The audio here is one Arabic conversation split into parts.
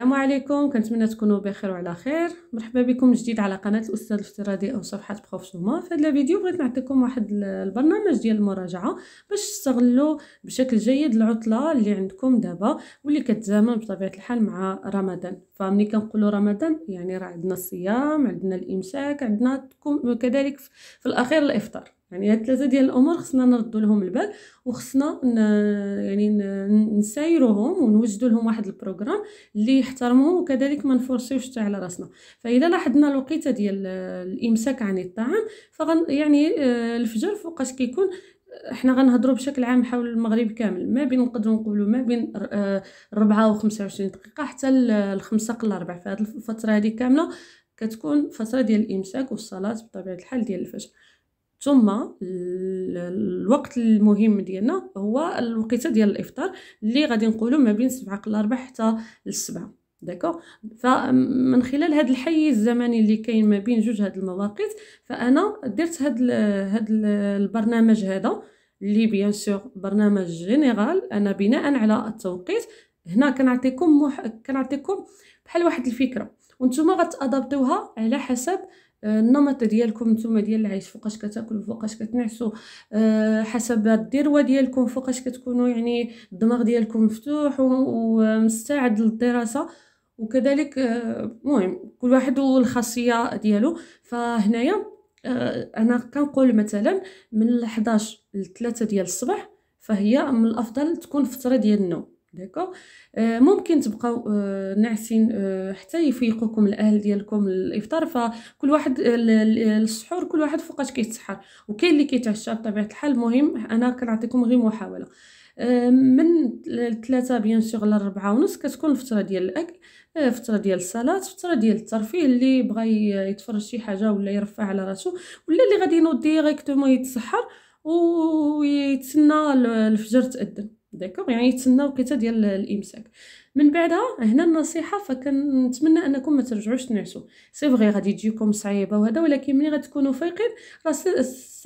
السلام عليكم كنتمنى تكونوا بخير وعلى خير مرحبا بكم جديد على قناه الاستاذ الافتراضي او صفحه بروف سوما في هذا الفيديو بغيت نعطيكم واحد البرنامج ديال المراجعه باش تستغلوا بشكل جيد العطله اللي عندكم دابا واللي كتزامن بطبيعه الحال مع رمضان فملي كنقولوا رمضان يعني راه عندنا الصيام عندنا الامساك عندنا كذلك في الاخير الافطار يعني هاد ثلاثه ديال الامور خصنا نردو لهم البال وخصنا يعني نسايروهم ونوجدوا لهم واحد البروغرام اللي يحترموه وكذلك ما نفورسيوش حتى على راسنا فاذا لاحظنا الوقيته ديال الامساك عن الطعام فغن يعني آه، الفجر فوقاش كيكون حنا غنهضروا بشكل عام حول المغرب كامل ما بين نقدروا نقولوا ما بين آه، ربعة و 25 دقيقه حتى الخمسة قل ربع فهاد الفتره هذه كامله كتكون فتره ديال الامساك والصلاه بطبيعه الحال ديال الفجر ثم الوقت المهم ديالنا هو الوقيته ديال الافطار اللي غادي نقولوا ما بين 7 ل 4 حتى ل 7 داكو فمن خلال هذا الحيز الزمني اللي كاين ما بين جوج هاد المواقيت فانا درت هاد ال هاد البرنامج هذا اللي بيان سور برنامج جينيرال انا بناء على التوقيت هنا كنعطيكم مح... كنعطيكم بحال واحد الفكره وانتم غتادابطيوها على حسب آه، النمط ديالكم نتوما ديال العيش فوقاش كتاكلوا فوقاش كتنعسوا آه، حسب الذروه ديالكم فوقاش كتكونوا يعني الدماغ ديالكم مفتوح ومستعد للدراسه وكذلك آه، المهم كل واحد والخاصيه ديالو فهنايا انا كنقول مثلا من 11 ل 3 ديال الصباح فهي من الافضل تكون فتره ديال النوم داكو آه، ممكن تبقاو آه، ناعسين آه، حتى يفيقوكم الاهل ديالكم الافطار فكل واحد السحور كل واحد فوقاش كيتسحر وكاين اللي كيتعشى بطبيعه الحال المهم انا كنعطيكم غير محاوله من الثلاثة بيان سيغ لربعة ونص كتكون الفترة ديال الأكل فترة ديال الصلاة فترة ديال الترفيه اللي بغى يتفرج شي حاجة ولا يرفع على راسو ولا اللي غادي ينوض ديريكتومون يتسحر ويتسنى الفجر تأذن داكوغ يعني يتسناو وقيته ديال الامساك من بعدها هنا النصيحه فكنتمنى انكم ما ترجعوش تنعسوا سي فغي غادي تجيكم صعيبه وهذا ولكن ملي غتكونوا فايقين راه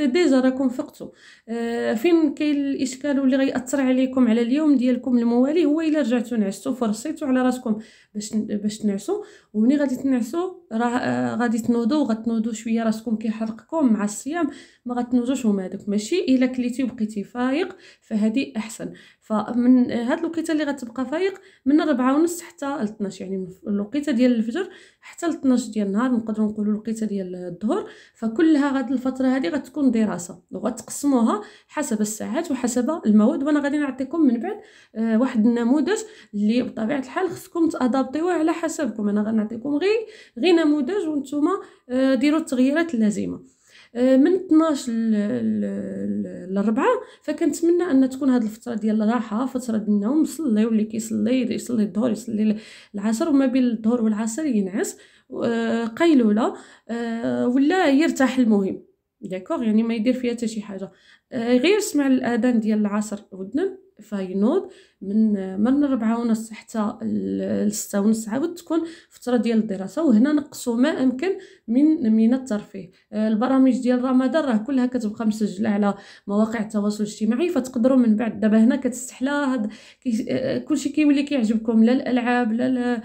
سي ديجا راكم فقتوا آه، فين كاين الاشكال واللي غيأثر عليكم على اليوم ديالكم الموالي هو الا رجعتوا نعستوا فرصيتوا على راسكم باش باش تنعسوا ومني غادي تنعسوا راه آه، غادي تنوضوا غتنوضوا شويه راسكم كيحرقكم مع الصيام ما غتنوضوش هما هذوك ماشي الا كليتي وبقيتي فايق فهذه احسن فمن هاد الوقيته اللي غتبقى فايق من 4 ونص حتى ل 12 يعني الوقيته ديال الفجر حتى ل 12 ديال النهار نقدروا نقولوا الوقيته ديال الظهر فكلها غاد الفتره هذه غتكون دراسه وغتقسموها حسب الساعات وحسب المواد وانا غادي نعطيكم من بعد آه، واحد النموذج اللي بطبيعه الحال خصكم تادابطيوه على حسبكم انا غنعطيكم غير غير نموذج وانتم آه، ديروا التغييرات اللازمه آه، من 12 للربعة فكنتمنى ان تكون هذه الفتره ديال الراحه فتره ديال النوم صلي واللي كيصلي يصلي الظهر يصلي العصر وما بين الظهر والعصر ينعس قيلوله ولا يرتاح المهم داكوغ يعني ما يدير فيها حتى شي حاجه آه، غير سمع الاذان ديال العصر ودنا فينوض من من ربعة ونص حتى لستة ونص عاود تكون فترة ديال الدراسة وهنا نقصوا ما أمكن من من الترفيه آه، البرامج ديال رمضان راه كلها كتبقى مسجلة على مواقع التواصل الاجتماعي فتقدروا من بعد دابا هنا كتستحلى هاد آه، كلشي كيولي كيعجبكم لا الألعاب لا, لا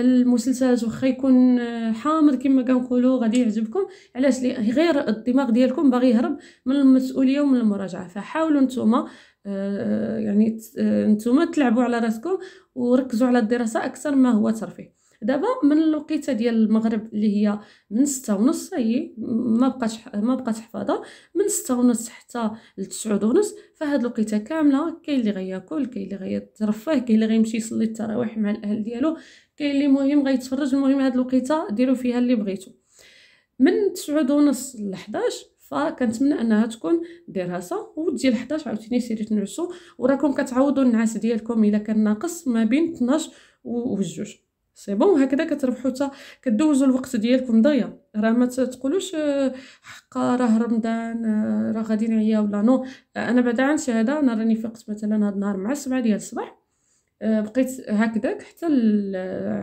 المسلسلات واخا يكون آه، حامض كما كنقولوا غادي يعجبكم علاش غير الدماغ ديالكم باغي يهرب من المسؤوليه ومن المراجعه فحاولوا نتوما آه، يعني آه، نتوما تلعبوا على راسكم وركزوا على الدراسه اكثر ما هو ترفيه دابا من الوقيته ديال المغرب اللي هي من ستة ونص هي ما بقاش ما بقات حفاضه من ستة ونص حتى ل ونص فهاد الوقيته كامله كاين اللي غياكل كاين اللي غيترفه كاين اللي غيمشي يصلي التراويح مع الاهل ديالو كاين اللي مهم غيتفرج المهم هاد الوقيته ديروا فيها اللي بغيتو من تسعود ونص ل 11 فكنتمنى انها تكون دراسه ودي 11 عاوتاني سيري تنعسو وراكم كتعوضوا النعاس ديالكم الا كان ناقص ما بين 12 2 سي بون هكذا كتربحوا حتى كدوزوا الوقت ديالكم ضيا راه ما تقولوش آه، حقا راه رمضان آه، راه غادي نعيا ولا نو آه، انا بعدا عن شهاده انا راني فقت مثلا هاد النهار مع 7 ديال الصباح بقيت هكذاك حتى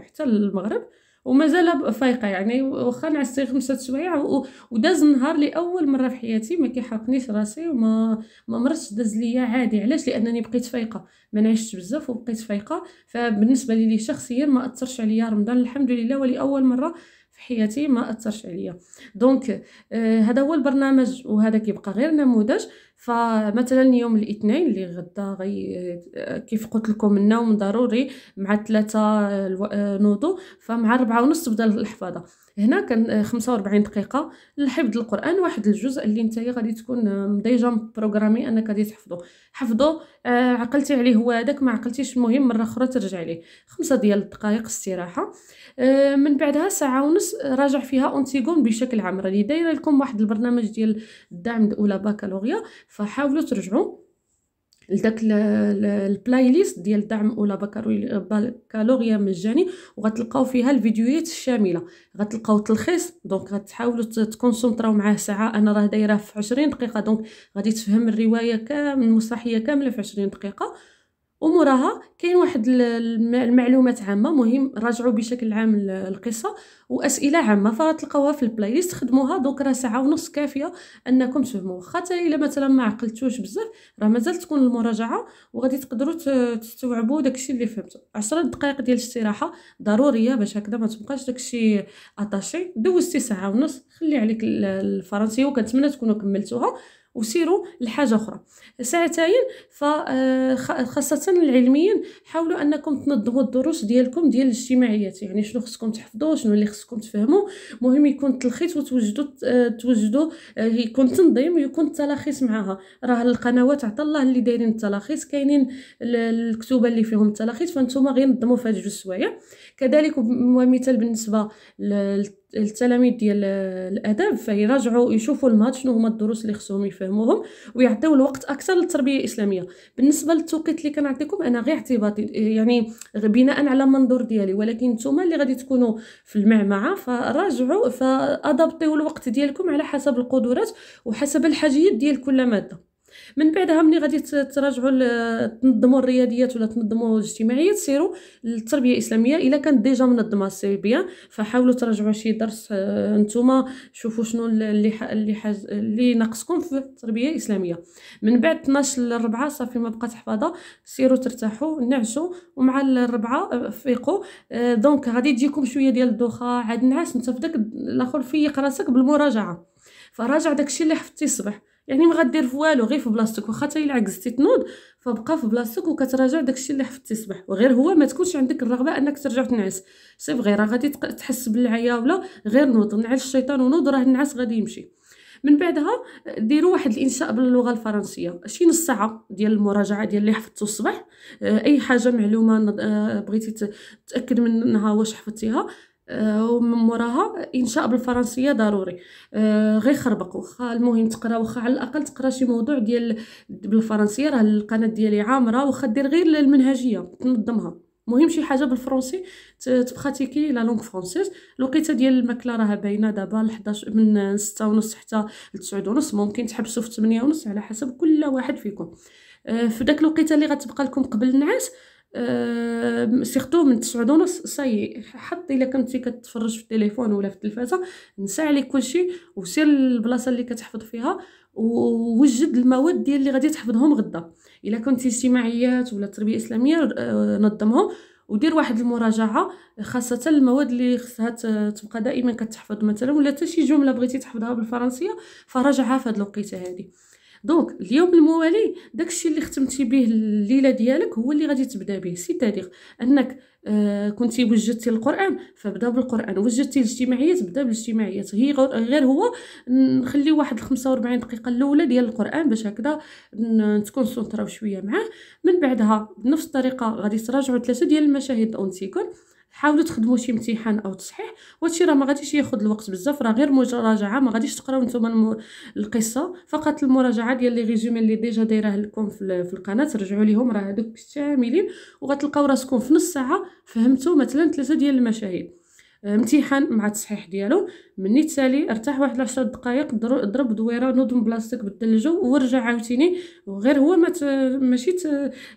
حتى المغرب ومازال فايقه يعني واخا غير خمسة سوايع وداز النهار لاول مره في حياتي ما كيحرقنيش راسي وما ما مرتش داز ليا عادي علاش لانني بقيت فايقه ما نعشتش بزاف وبقيت فايقه فبالنسبه لي شخصيا ما اثرش عليا رمضان الحمد لله ولاول مره في حياتي ما اثرش عليا دونك آه هذا هو البرنامج وهذا كيبقى غير نموذج فمثلا يوم الاثنين اللي غدا غي آه، كيف قلت لكم النوم ضروري مع ثلاثة آه، آه، نوضو فمع ربعة ونص بدا الحفاضة هنا كان 45 دقيقه لحفظ القران واحد الجزء اللي انت غادي تكون ديجا بروغرامي انك غادي تحفظه حفظه آه عقلتي عليه هو هذاك ما عقلتيش المهم مره اخرى ترجع ليه خمسة ديال الدقائق استراحه آه من بعدها ساعه ونص راجع فيها اونتيغون بشكل عام راني دايره لكم واحد البرنامج ديال الدعم الاولى باكالوريا فحاولوا ترجعوا لذاك البلاي ليست ديال دعم اولى بكالوريا مجاني وغتلقاو فيها الفيديوهات الشامله غتلقاو تلخيص دونك غتحاولوا تكونسونطراو معاه ساعه انا راه دايره في 20 دقيقه دونك غادي تفهم الروايه كامل المسرحيه كامله في 20 دقيقه وموراها كاين واحد المعلومات عامه مهم راجعوا بشكل عام القصه واسئله عامه فتلقاوها في البلاي ليست خدموها دوك راه ساعه ونص كافيه انكم تفهموا واخا حتى الا مثلا ما عقلتوش بزاف راه مازال تكون المراجعه وغادي تقدروا تستوعبوا داكشي اللي فهمتو 10 دقائق ديال الاستراحه ضروريه باش هكذا ما تبقاش داكشي اتاشي دوزتي ساعه ونص خلي عليك الفرنسيه وكنتمنى تكونوا كملتوها وسيروا لحاجه اخرى ساعتين فخاصه آه، العلميين حاولوا انكم تنظموا الدروس ديالكم ديال الاجتماعيات يعني شنو خصكم تحفظوا شنو اللي خصكم تفهموا مهم يكون التلخيص وتوجدوا آه، توجدوا آه، يكون تنظيم ويكون التلاخيص معها راه القنوات عطا الله اللي دايرين التلاخيص كاينين الكتوبه اللي فيهم التلاخيص فانتم غير نظموا في هاد جوج سوايع كذلك ومثال بالنسبه التلاميذ ديال الاداب فيراجعوا يشوفوا الماتش شنو هما الدروس اللي خصهم يفهموهم ويعطيو الوقت اكثر للتربيه الاسلاميه بالنسبه للتوقيت اللي كنعطيكم انا غير اعتباطي يعني بناء على منظور ديالي ولكن نتوما اللي غادي تكونوا في المعمعه فراجعوا فادابطيو الوقت ديالكم على حسب القدرات وحسب الحاجيات ديال كل ماده من بعدها ملي غادي تراجعوا تنظموا الرياضيات ولا تنظموا الاجتماعيات سيروا للتربيه الاسلاميه الا كانت ديجا منظمه سي بيان فحاولوا تراجعوا شي درس آه، نتوما شوفوا شنو اللي اللي حاز اللي ناقصكم في التربيه الاسلاميه من بعد 12 للربعه صافي ما بقات حفاظه سيروا ترتاحوا نعسوا ومع الربعه آه، فيقوا آه، دونك غادي تجيكم شويه ديال الدوخه عاد نعاس انت في داك الاخر فيق راسك بالمراجعه فراجع داكشي اللي حفظتي الصباح يعني ما غدير في والو غير في بلاصتك واخا حتى الا عكزتي تنوض فبقى في بلاصتك وكتراجع داكشي اللي حفظتي صباح وغير هو ما تكونش عندك الرغبه انك ترجع تنعس سي غير غادي تحس بالعيا ولا غير نوض نعس الشيطان ونوض راه النعاس غادي يمشي من بعدها ديروا واحد الانشاء باللغه الفرنسيه شي نص ساعه ديال المراجعه ديال اللي حفظتو الصباح آه، اي حاجه معلومه آه، بغيتي تاكد منها واش حفظتيها ومن موراها انشاء بالفرنسيه ضروري آه، غير خربق واخا المهم تقرا واخا على الاقل تقرا شي موضوع ديال بالفرنسيه راه القناه ديالي عامره واخا دير غير المنهجيه تنظمها مهم شي حاجه بالفرنسي تبراتيكي لا لونغ فرونسيز الوقيته ديال الماكله راه باينه دابا ل 11 من 6 ونص حتى ل 9 ونص ممكن تحبسوا في 8 ونص على حسب كل واحد فيكم آه، في داك الوقيته اللي غتبقى لكم قبل النعاس أه سيرتو من تسعود ونص صاي حط الا كنتي كتفرج في التليفون ولا في التلفازه نسى عليك كلشي وسير للبلاصه اللي كتحفظ فيها ووجد المواد ديال اللي غادي تحفظهم غدا الا كنتي اجتماعيات ولا تربيه اسلاميه آه، نظمهم ودير واحد المراجعه خاصه المواد اللي خصها تبقى دائما كتحفظ مثلا ولا حتى شي جمله بغيتي تحفظها بالفرنسيه فراجعها في هاد الوقيته هذه دونك اليوم الموالي داكشي اللي ختمتي به الليله ديالك هو اللي غادي تبدا به سي تاريخ انك آه، كنتي وجدتي القران فبدا بالقران وجدتي الاجتماعيات بدا بالاجتماعيات هي غير هو نخلي واحد 45 دقيقه الاولى ديال القران باش هكذا نتكونسونطراو شويه معاه من بعدها بنفس الطريقه غادي تراجعوا ثلاثه ديال المشاهد اونتيكون حاولوا تخدموا شي امتحان او تصحيح وهادشي راه ما غاديش ياخذ الوقت بزاف راه غير مراجعه ما غاديش تقراو نتوما القصه فقط المراجعه ديال لي ريزومي اللي ديجا دايراه لكم في القناه رجعوا ليهم راه هادوك كاملين وغتلقاو راسكم في نص ساعه فهمتوا مثلا ثلاثه ديال المشاهد امتحان مع التصحيح ديالو مني تسالي ارتاح واحد 10 دقائق ضرب دويره نوض من بلاصتك بالثلجه ورجع عاوتاني وغير هو ما ماشي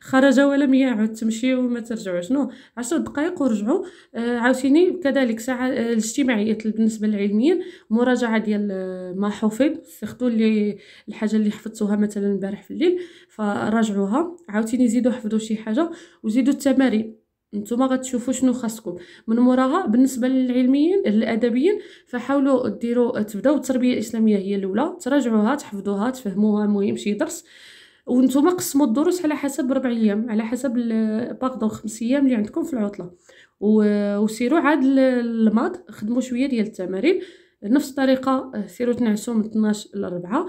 خرج ولا يعد تمشي وما ترجعوش نو 10 دقائق ورجعوا آه، عاوتاني كذلك ساعه آه، الاجتماعيات بالنسبه للعلميين مراجعه ديال آه، ما حفظ سيختو اللي الحاجه اللي حفظتوها مثلا البارح في الليل فراجعوها عاوتاني زيدوا حفظوا شي حاجه وزيدوا التمارين نتوما غتشوفوا شنو خاصكم من موراها بالنسبه للعلميين الادبيين فحاولوا ديروا تبداو التربيه الاسلاميه هي الاولى تراجعوها تحفظوها تفهموها المهم شي درس وانتم قسموا الدروس على حسب ربع ايام على حسب باغدو خمس ايام اللي عندكم في العطله وسيروا عاد الماض خدموا شويه ديال التمارين نفس الطريقه سيروا تنعسوا من 12 ل 4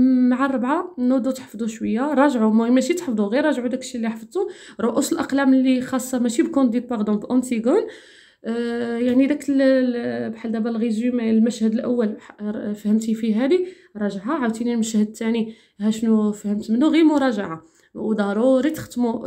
مع الربعه نوضوا تحفظوا شويه راجعوا ماشي تحفظوا غير راجعوا داكشي اللي حفظتو رؤوس الاقلام اللي خاصه ماشي بكونديت باردون بانتيغون آه، يعني داك بحال دابا الغيزومي المشهد الاول فهمتي فيه هذه راجعها عاوتاني المشهد الثاني ها شنو فهمت منه غير مراجعه وضروري تختموا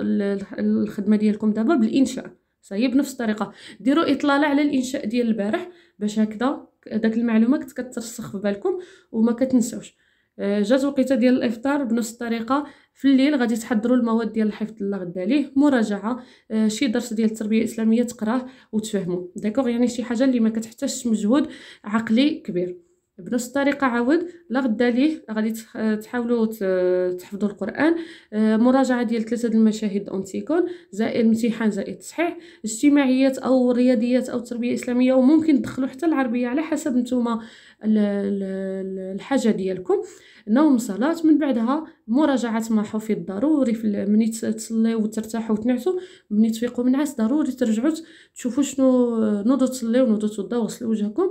الخدمه ديالكم دابا بالانشاء صايب بنفس الطريقه ديروا اطلاله على الانشاء ديال البارح باش هكذا داك المعلومه كترسخ في بالكم وما كتنساوش آه، جات وقيته ديال الافطار بنفس الطريقه في الليل غادي تحضروا المواد ديال الحفظ اللي غدا ليه مراجعه آه، شي درس ديال التربيه الاسلاميه تقراه وتفهمه داكوغ يعني شي حاجه اللي ما كتحتاجش مجهود عقلي كبير بنفس الطريقه عاود لا غدا ليه غادي تحاولوا تحفظوا القران آه، مراجعه ديال ثلاثه ديال المشاهد اونتيكون زائد امتحان زائد تصحيح اجتماعيات او رياضيات او تربيه اسلاميه وممكن تدخلوا حتى العربيه على حسب نتوما الحاجه ديالكم نوم صلاه من بعدها مراجعه ما حفظ ضروري ملي تصليو وترتاحوا وتنعسوا ملي تفيقوا من العس ضروري ترجعوا تشوفوا شنو نوضوا تصليو نوضوا توضاو وغسلوا وجهكم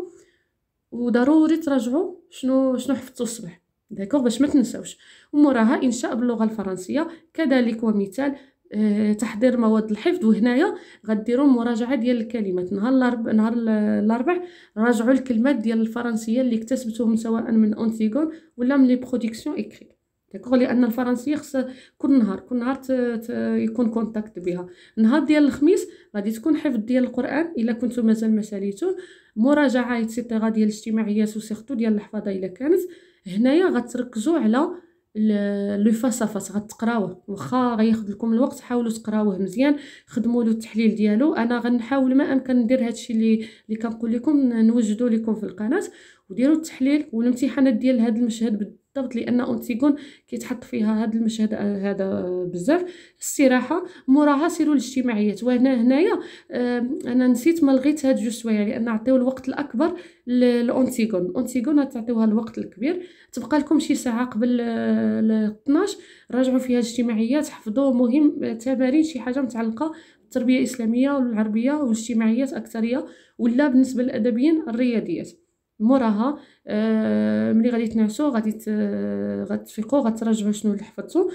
وضروري تراجعوا شنو شنو حفظتوا الصبح داكوغ باش ما تنساوش وموراها انشاء باللغه الفرنسيه كذلك ومثال آه، تحضير مواد الحفظ وهنايا غديروا مراجعه ديال الكلمات نهار الاربع نهار الاربع راجعوا الكلمات ديال الفرنسيه اللي اكتسبتوهم سواء من اونتيغون ولا من لي برودكسيون اكري داكوغ لان الفرنسيه خص كل نهار كل نهار ت... ت... يكون كونتاكت بها نهار ديال الخميس غادي تكون حفظ ديال القران الا كنتو مازال ما ساليتوه مراجعه ايتترا ديال الاجتماعيات وسيرتو ديال الحفاظه الا كانت هنايا غتركزوا على لو فاسافاس غتقراوه واخا غياخد لكم الوقت حاولوا تقراوه مزيان خدموا له التحليل ديالو انا غنحاول ما امكن ندير هادشي اللي اللي كنقول لكم نوجدوا لكم في القناه وديروا التحليل والامتحانات ديال هذا المشهد بالضبط لان اونتيغون كيتحط فيها هاد المشهد هذا بزاف الصراحه موراها سيروا الاجتماعيات وهنا هنايا انا نسيت ما لغيت هاد جوج سوايع يعني لان عطيو الوقت الاكبر للاونتيغون اونتيغون تعطيوها الوقت الكبير تبقى لكم شي ساعه قبل 12 آه، راجعوا فيها الاجتماعيات حفظوا مهم تمارين شي حاجه متعلقه بالتربيه الاسلاميه والعربيه والاجتماعيات اكثريه ولا بالنسبه للادبيين الرياضيات موراها آه، ملي غادي تنعسو غادي غتفيقو غتراجعو شنو اللي حفظتو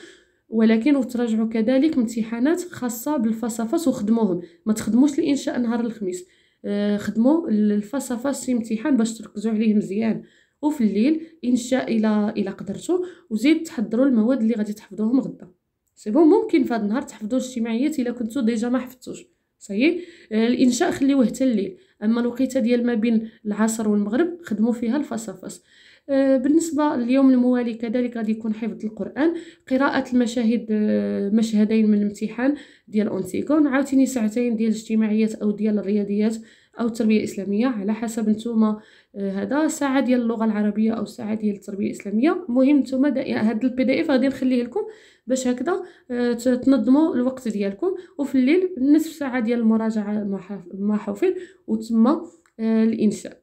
ولكن وتراجعوا كذلك امتحانات خاصه بالفصفص وخدموهم ما تخدموش الانشاء نهار الخميس آه، خدموا الفصفص في امتحان باش تركزوا عليه مزيان وفي الليل انشاء الى الى قدرتو وزيد تحضروا المواد اللي غادي تحفظوهم غدا سي بون ممكن في هذا النهار تحفظوا الاجتماعيات الا كنتو ديجا ما حفظتوش صحيح آه، الانشاء خليوه حتى الليل اما الوقيته ديال ما بين العصر والمغرب خدموا فيها الفصافص أه، بالنسبه لليوم الموالي كذلك غادي يكون حفظ القران قراءه المشاهد أه، مشهدين من الامتحان ديال اونتيغون عاوتاني ساعتين ديال الاجتماعيات او ديال الرياضيات او التربيه الاسلاميه على حسب نتوما آه، هذا ساعه ديال اللغه العربيه او ساعه ديال التربيه الاسلاميه المهم نتوما هذا البي دي اف غادي نخليه لكم باش هكذا آه، تنظموا الوقت ديالكم وفي الليل نصف ساعه ديال المراجعه مع حفيظ وتما آه، الانشاء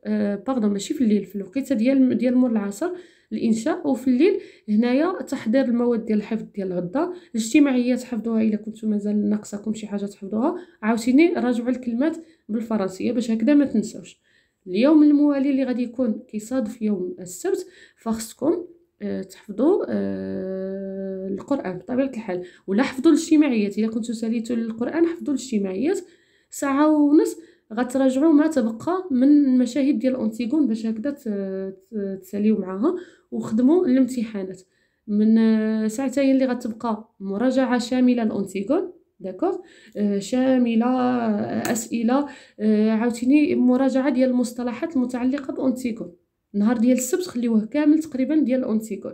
باردون ماشي في الليل في الوقيته ديال ديال مور العصر الانشاء وفي الليل هنايا تحضير المواد ديال الحفظ ديال الغدا الاجتماعيات حفظوها الا كنتو مازال ناقصاكم شي حاجه تحفظوها عاوتاني راجعوا الكلمات بالفرنسيه باش هكذا ما تنساوش اليوم الموالي اللي غادي يكون كيصادف يوم السبت فخصكم أه تحفظوا أه القران بطبيعه الحال ولا حفظوا الاجتماعيات الا كنتو ساليتوا القران حفظوا الاجتماعيات ساعه ونص غتراجعوا ما تبقى من المشاهد ديال اونتيغون باش هكذا تساليو معاها وخدموا الامتحانات من ساعتين اللي غتبقى مراجعه شامله لانتيغون داكوغ آه، شامله آه، اسئله آه، عاوتاني مراجعه ديال المصطلحات المتعلقه بانتيغون نهار ديال السبت خليوه كامل تقريبا ديال انتيغون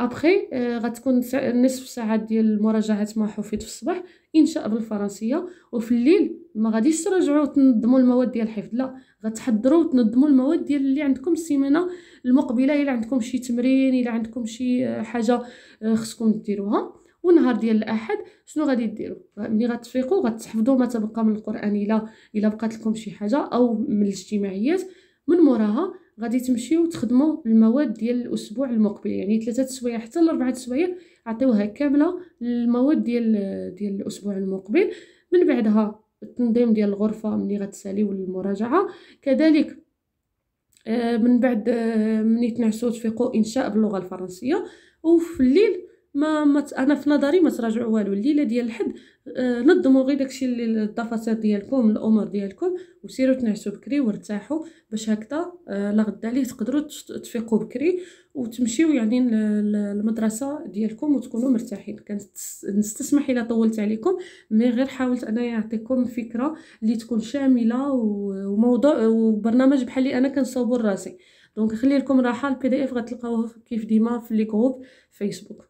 ابخي euh, غتكون نصف ساعه ديال مراجعه ما حفظ في الصباح انشاء بالفرنسيه وفي الليل ما غاديش ترجعوا تنظموا المواد ديال الحفظ لا غتحضروا وتنظموا المواد ديال اللي عندكم السيمانه المقبله الا عندكم شي تمرين الا عندكم شي آه، حاجه آه، خصكم ديروها ونهار ديال الاحد شنو غادي ديروا ملي غتفيقوا غتحفظوا ما تبقى من القران الا الا بقات لكم شي حاجه او من الاجتماعيات من موراها غادي تمشيو تخدموا المواد ديال الاسبوع المقبل يعني ثلاثه سوايع حتى لاربعه سوايع عطيوها كامله للمواد ديال ديال الاسبوع المقبل من بعدها التنظيم ديال الغرفه ملي غتساليو المراجعه كذلك آه، من بعد آه، ملي تنعسو تفيقوا انشاء باللغه الفرنسيه وفي الليل ما, ما انا في نظري ما تراجعوا والو الليله ديال الحد آه نظموا غير داكشي اللي التفاصيل ديالكم الامور ديالكم وسيروا تنعسوا بكري وارتاحوا باش هكذا آه لا غدا ليه تقدروا تفيقوا بكري وتمشيو يعني للمدرسه ديالكم وتكونوا مرتاحين كنستسمح الا طولت عليكم مي غير حاولت انا نعطيكم فكره اللي تكون شامله وموضوع وبرنامج بحال اللي انا كنصاوبو راسي دونك خلي لكم راحه البي دي اف غتلقاوه كيف ديما في لي جروب فيسبوك